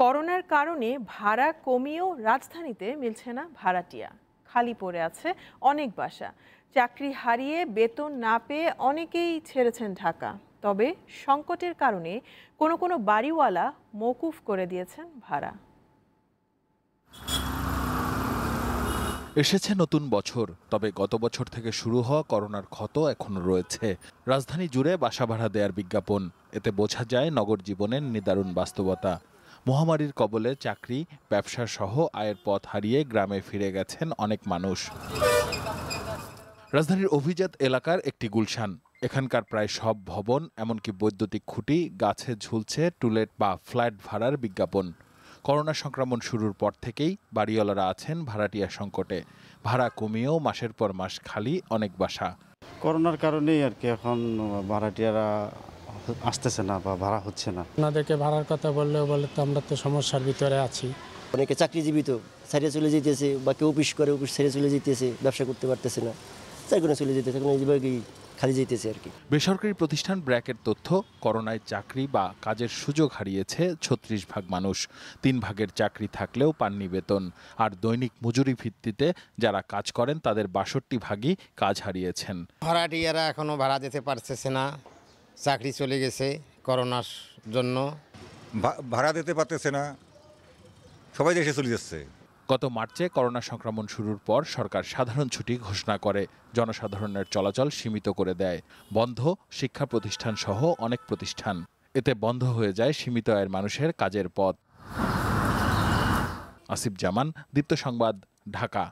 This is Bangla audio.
করোনার কারণে ভাড়া কমিয়েও রাজধানীতে মিলছে না ভাড়াটিয়া খালি পড়ে আছে অনেক বাসা চাকরি হারিয়ে বেতন না পেয়ে অনেকেই ছেড়েছেন ঢাকা তবে সংকটের কারণে কোনো কোনো বাড়িওয়ালা মৌকুফ করে দিয়েছেন ভাড়া এসেছে নতুন বছর তবে গত বছর থেকে শুরু হওয়া করোনার ক্ষত এখনও রয়েছে রাজধানী জুড়ে বাসা ভাড়া দেওয়ার বিজ্ঞাপন এতে বোঝা যায় নগর জীবনের নিদারুণ বাস্তবতা মহামারীর কবলে চাকরি ব্যবসাসহ আয়ের পথ হারিয়ে গ্রামে ফিরে গেছেন অনেক মানুষ রাজধানীর অভিজাত এলাকার একটি গুলশান এখানকার প্রায় সব ভবন এমনকি বৈদ্যুতিক খুঁটি গাছে ঝুলছে টুলেট বা ফ্ল্যাট ভাড়ার বিজ্ঞাপন করোনা সংক্রমণ শুরুর পর থেকেই বাড়িওয়ালারা আছেন ভাড়াটিয়া সংকটে ভাড়া কমিয়েও মাসের পর মাস খালি অনেক বাসা করোনার কারণেই আর কি এখন ভাড়াটিয়ারা আসতেছে না বা ভাড়া হচ্ছে না ওনাদেরকে ভাড়ার কথা বললেও বলে তো আমরা তো সমস্যার ভিতরে আছি অনেকে চাকরিজীবী তো ছাড়িয়ে চলে যেতেছে বা কেউ অফিস করে অফিস ছেড়ে চলে যেতেছে ব্যবসা করতে পারতেছে না তাই কোনো চলে যেতেছে কোনো এইভাবেই খালি যেতেছে আর কি বেসরকারি প্রতিষ্ঠান ব্র্যাকের তথ্য করোনায় চাকরি বা কাজের সুযোগ হারিয়েছে ছত্রিশ ভাগ মানুষ তিন ভাগের চাকরি থাকলেও পাননি বেতন আর দৈনিক মজুরি ভিত্তিতে যারা কাজ করেন তাদের বাষট্টি ভাগই কাজ হারিয়েছেন ভাড়াটিয়ারা এখনও ভাড়া দিতে পারতেছে না চাকরি চলে গেছে করোনার জন্য ভাড়া দিতে পারতেছে না সবাই দেশে চলে যাচ্ছে গত মার্চে করোনা সংক্রমণ শুরুর পর সরকার সাধারণ ছুটি ঘোষণা করে জনসাধারণের চলাচল সীমিত করে দেয় বন্ধ শিক্ষা প্রতিষ্ঠান সহ অনেক প্রতিষ্ঠান এতে বন্ধ হয়ে যায় সীমিত আয়ের মানুষের কাজের পথ আসিফ জামান দীপ্ত সংবাদ ঢাকা